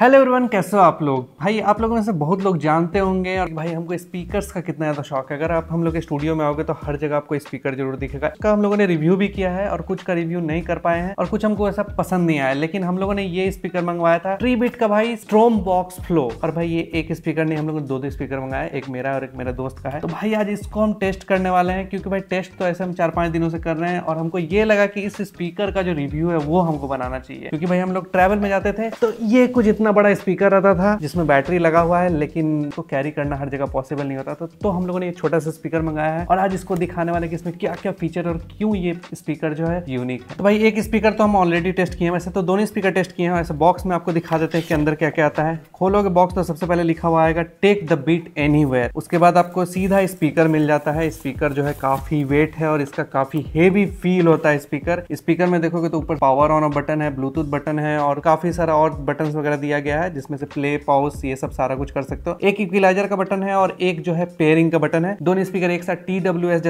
hello everyone कैसे हो आप लोग भाई आप लोगों में से बहुत लोग जानते होंगे और भाई हमको स्पीकर्स का कितना ज़्यादा शौक है अगर आप हम लोग के स्टूडियो में आओगे तो हर जगह आपको स्पीकर जरूर दिखेगा इसका हम लोगों ने रिव्यू भी किया है और कुछ का रिव्यू नहीं कर पाए हैं और कुछ हमको ऐसा पसंद नहीं आया लेकिन हम लोगों ने ये स्पीकर मंगवाया था थ्री बिट का भाई स्ट्रोम बॉक्स फ्लो और भाई ये एक स्पीकर नहीं हम लोगों ने दो दो स्पीकर मंगाया एक मेरा और एक मेरा दोस्त का है तो भाई आज इसको हम टेस्ट करने वाले हैं क्योंकि भाई टेस्ट तो ऐसे हम चार पाँच दिनों से कर रहे हैं और हमको ये लगा कि इस स्पीकर का जो रिव्यू है वो हमको बनाना चाहिए क्योंकि भाई हम लोग ट्रैवल में जाते थे तो ये कुछ इतना इतना बड़ा स्पीकर रहता था जिसमें बैटरी लगा हुआ है लेकिन उसको कैरी करना हर जगह पॉसिबल नहीं होता था तो हम लोगों ने एक छोटा सा स्पीकर मंगाया है और आज इसको दिखाने वाले कि इसमें क्या क्या फीचर और क्यों ये स्पीकर जो है यूनिक है तो भाई एक स्पीकर तो हम ऑलरेडी टेस्ट किए हैं वैसे तो दोनों स्पीकर टेस्ट किए हैं वैसे बॉक्स में आपको दिखा देते हैं कि अंदर क्या क्या आता है खोलोगे बॉक्स तो सबसे पहले लिखा हुआ आएगा टेक द बीट एनी उसके बाद आपको सीधा स्पीकर मिल जाता है स्पीकर जो है काफी वेट है और इसका काफी हेवी फील होता है स्पीकर स्पीकर में देखोगे तो ऊपर पावर ऑन बटन है ब्लूटूथ बटन है और काफी सारा और बटन वगैरह दिया दिया गया है जिसमें से प्ले पॉज ये सब सारा कुछ कर सकते हो एक इक्विलाइजर का बटन है और एक जो है पेयरिंग का बटन है दोनों स्पीकर एक साथ टी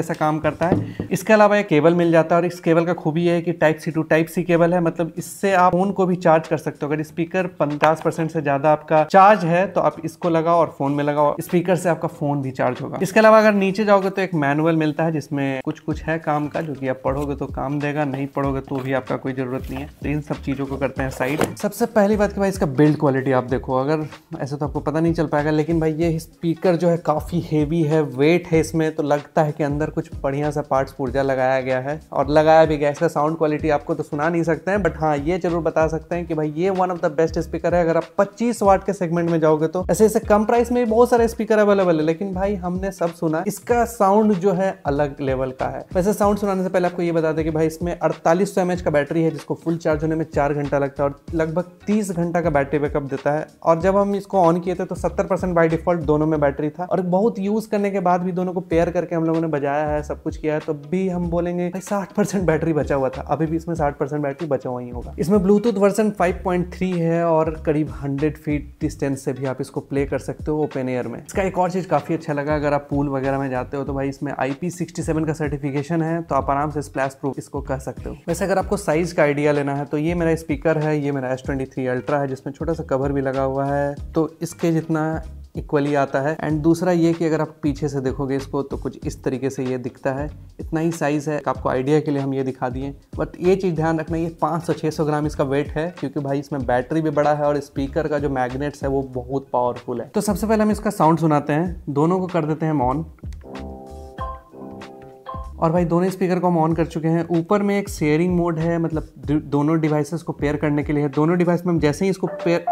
जैसा काम करता है इसके अलावा एक केबल मिल जाता है और इस केबल का खूबी है कि type C to type C cable है मतलब इससे आप फोन को भी चार्ज कर सकते हो अगर स्पीकर पचास परसेंट से ज्यादा आपका चार्ज है तो आप इसको लगाओ और फोन में लगाओ स्पीकर से आपका फोन भी चार्ज होगा इसके अलावा अगर नीचे जाओगे तो एक मैनुअल मिलता है जिसमें कुछ कुछ है काम का जो कि आप पढ़ोगे तो काम देगा नहीं पढ़ोगे तो भी आपका कोई जरूरत नहीं है तो इन सब चीजों को करते हैं साइड सबसे पहली बात कि भाई इसका बिल्ड बिल्ड क्वालिटी आप देखो अगर ऐसे तो आपको पता नहीं चल पाएगा लेकिन भाई ये स्पीकर जो है काफ़ी हेवी है वेट है इसमें तो लगता है कि अंदर कुछ बढ़िया सा पार्ट्स पुर्जा लगाया गया है और लगाया भी गया इसका साउंड क्वालिटी आपको तो सुना नहीं सकते हैं बट हाँ ये जरूर बता सकते हैं कि भाई ये one of the best speaker है अगर आप पच्चीस वाट के सेगमेंट में जाओगे तो ऐसे ऐसे कम प्राइस में भी बहुत सारे स्पीकर अवेलेबल है लेकिन भाई हमने सब सुना इसका साउंड जो है अलग लेवल का है वैसे साउंड सुनाने से पहले आपको ये बता दें कि भाई इसमें अड़तालीस सौ का बैटरी है जिसको फुल चार्ज होने में चार घंटा लगता है और लगभग तीस घंटा का बैटरी बैटरी बैकअप देता है और जब हम इसको ऑन किए थे तो सत्तर परसेंट बाई डिफॉल्ट दोनों में बैटरी था और बहुत यूज़ करने के बाद भी दोनों को पेयर करके हम लोगों ने बजाया है सब कुछ किया है तो भी हम बोलेंगे भाई साठ परसेंट बैटरी बचा हुआ था अभी भी इसमें साठ परसेंट बैटरी बचा हुआ ही होगा इसमें ब्लूटूथ वर्जन फाइव है और करीब हंड्रेड फीट डिस्टेंस से भी आप इसको प्ले कर सकते हो ओपन एयर में इसका एक और चीज़ काफ़ी अच्छा लगा अगर आप पूल वगैरह में जाते हो तो भाई इसमें आई का सर्टिफिकेशन है तो आप आराम से स्प्लैश प्रूफ इसको कह सकते हो वैसे अगर आपको साइज का आइडिया लेना है तो ये मेरा स्पीकर है ये मेरा एस ट्वेंटी थ्री अल्ट्रा है जिसमें छोटा छोटा सा कवर भी लगा हुआ है तो इसके जितना इक्वली आता है एंड दूसरा ये कि अगर आप पीछे से देखोगे इसको तो कुछ इस तरीके से ये दिखता है इतना ही साइज़ है आपको आइडिया के लिए हम ये दिखा दिए बट ये चीज़ ध्यान रखना ये 500-600 ग्राम इसका वेट है क्योंकि भाई इसमें बैटरी भी बड़ा है और स्पीकर का जो मैग्नेट्स है वो बहुत पावरफुल है तो सबसे पहले हम इसका साउंड सुनाते हैं दोनों को कर देते हैं ऑन और भाई दोनों स्पीकर को हम ऑन कर चुके हैं ऊपर में एक शेयरिंग मोड है मतलब दोनों डिवाइसेस को पेयर करने के लिए है दोनों डिवाइस में हम जैसे ही इसको पेयर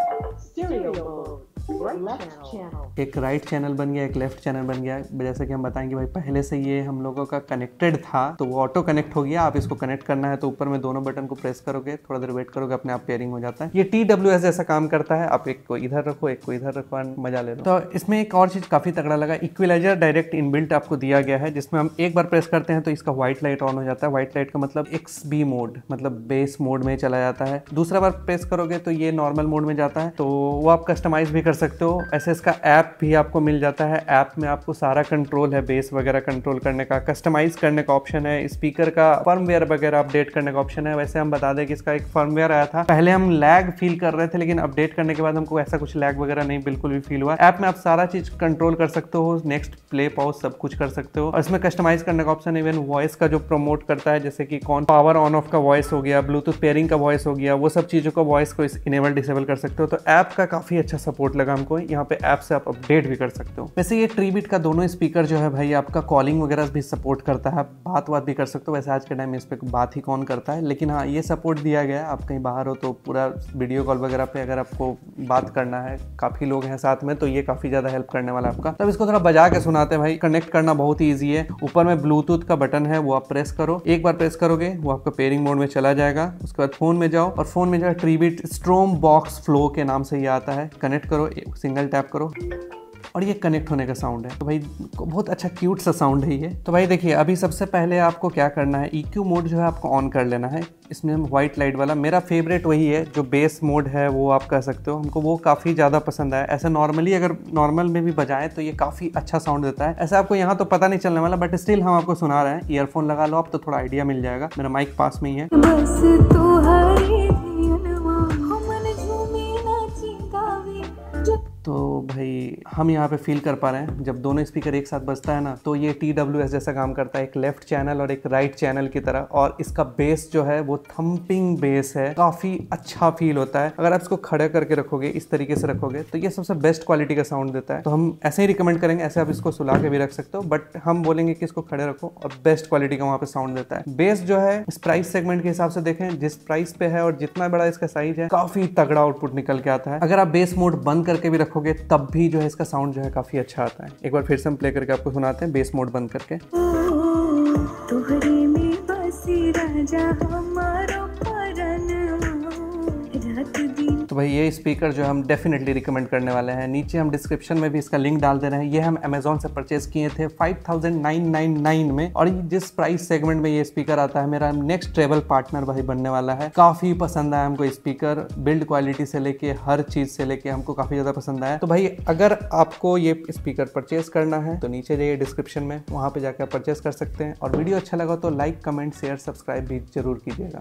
एक राइट right चैनल बन गया एक लेफ्ट चैनल बन गया जैसे कि हम बताएंगे भाई पहले से ये हम लोगों का कनेक्टेड था तो वो ऑटो कनेक्ट हो गया आप इसको कनेक्ट करना है तो ऊपर में दोनों बटन को प्रेस करोगे थोड़ा देर वेट करोगे अपने आप पेयरिंग हो जाता है ये टी जैसा काम करता है आप एक को इधर रखो एक को इधर रखो मजा ले लो तो इसमें एक और चीज़ काफ़ी तगड़ा लगा इक्विलाइजर डायरेक्ट इनबिल्ट आपको दिया गया है जिसमें हम एक बार प्रेस करते हैं तो इसका व्हाइट लाइट ऑन हो जाता है व्हाइट लाइट का मतलब एक्स बी मोड मतलब बेस मोड में चला जाता है दूसरा बार प्रेस करोगे तो ये नॉर्मल मोड में जाता है तो वो आप कस्टमाइज भी कर सकते हो ऐसे इसका ऐप ऐप भी आपको मिल जाता है ऐप में आपको सारा कंट्रोल है बेस वगैरह कंट्रोल करने का कस्टमाइज करने का ऑप्शन है स्पीकर का फर्मवेयर वगैरह अपडेट करने का ऑप्शन है वैसे हम बता दें कि इसका एक फर्मवेयर आया था पहले हम लैग फील कर रहे थे लेकिन अपडेट करने के बाद हमको ऐसा कुछ लैग वगैरह नहीं बिल्कुल भी फील हुआ ऐप में आप सारा चीज कंट्रोल कर सकते हो नेक्स्ट प्ले पॉज सब कुछ कर सकते हो और इसमें कस्टमाइज करने का ऑप्शन इवन वॉइस का जो प्रमोट करता है जैसे कि कौन पावर ऑन ऑफ का वॉइस हो गया ब्लूटूथ पेयरिंग का वॉइस हो गया वो सब चीज़ों का वॉइस को इनेबल डिसेबल कर सकते हो तो ऐप का काफ़ी अच्छा सपोर्ट लगा हमको यहाँ पे ऐप से आप अपडेट भी कर सकते हो वैसे ये ट्री बीट का दोनों स्पीकर जो है भाई आपका कॉलिंग वगैरह भी सपोर्ट करता है बात बात भी कर सकते हो वैसे आज के टाइम इस पर बात ही कौन करता है लेकिन हाँ ये सपोर्ट दिया गया है आप कहीं बाहर हो तो पूरा वीडियो कॉल वगैरह पे अगर आपको बात करना है काफ़ी लोग हैं साथ में तो ये काफ़ी ज़्यादा हेल्प करने वाला आपका तब इसको थोड़ा बजा के सुनाते हैं भाई कनेक्ट करना बहुत ही ईजी है ऊपर में ब्लूटूथ का बटन है वो आप प्रेस करो एक बार प्रेस करोगे वो आपका पेयरिंग मोड में चला जाएगा उसके बाद फोन में जाओ और फोन में जो है ट्रीबिट स्ट्रोम बॉक्स फ्लो के नाम से ये आता है कनेक्ट करो सिंगल टैप करो और ये कनेक्ट होने का साउंड है तो भाई बहुत अच्छा क्यूट सा साउंड है ये तो भाई देखिए अभी सबसे पहले आपको क्या करना है ई मोड जो है आपको ऑन कर लेना है इसमें हम व्हाइट लाइट वाला मेरा फेवरेट वही है जो बेस मोड है वो आप कह सकते हो हमको वो काफ़ी ज़्यादा पसंद आया ऐसा नॉर्मली अगर नॉर्मल में भी बजाएं तो ये काफ़ी अच्छा साउंड देता है ऐसे आपको यहाँ तो पता नहीं चलने वाला बट स्टिल हम आपको सुना रहे हैं ईयरफोन लगा लो आप तो थोड़ा आइडिया मिल जाएगा मेरा माइक पास में ही है तो भाई हम यहाँ पे फील कर पा रहे हैं जब दोनों स्पीकर एक साथ बजता है ना तो ये टी डब्ल्यू एस जैसा काम करता है एक लेफ्ट चैनल और एक राइट चैनल की तरह और इसका बेस जो है वो थम्पिंग बेस है काफ़ी अच्छा फील होता है अगर आप इसको खड़े करके रखोगे इस तरीके से रखोगे तो ये सबसे बेस्ट क्वालिटी का साउंड देता है तो हम ऐसे ही रिकमेंड करेंगे ऐसे आप इसको सुला के भी रख सकते हो बट हम बोलेंगे कि इसको खड़े रखो और बेस्ट क्वालिटी का वहाँ पे साउंड देता है बेस जो है इस प्राइस सेगमेंट के हिसाब से देखें जिस प्राइस पे है और जितना बड़ा इसका साइज है काफ़ी तगड़ा आउटपुट निकल के आता है अगर आप बेस मोड बंद करके भी रखो रखोगे तब भी जो है इसका साउंड जो है काफ़ी अच्छा आता है एक बार फिर से हम प्ले करके आपको सुनाते हैं बेस मोड बंद करके राजा हमारो परन रात दी तो भाई ये स्पीकर जो हम डेफिनेटली रिकमेंड करने वाले हैं नीचे हम डिस्क्रिप्शन में भी इसका लिंक डाल दे रहे हैं ये हम अमेजोन से परचेज किए थे फाइव में और जिस प्राइस सेगमेंट में ये स्पीकर आता है मेरा नेक्स्ट ट्रेवल पार्टनर भाई बनने वाला है काफ़ी पसंद आया हमको स्पीकर बिल्ड क्वालिटी से लेके हर चीज़ से लेके हमको काफ़ी ज़्यादा पसंद आया तो भाई अगर आपको ये स्पीकर परचेज करना है तो नीचे जाइए डिस्क्रिप्शन में वहाँ पे जाकर परचेज कर सकते हैं और वीडियो अच्छा लगा तो लाइक कमेंट शेयर सब्सक्राइब भी जरूर कीजिएगा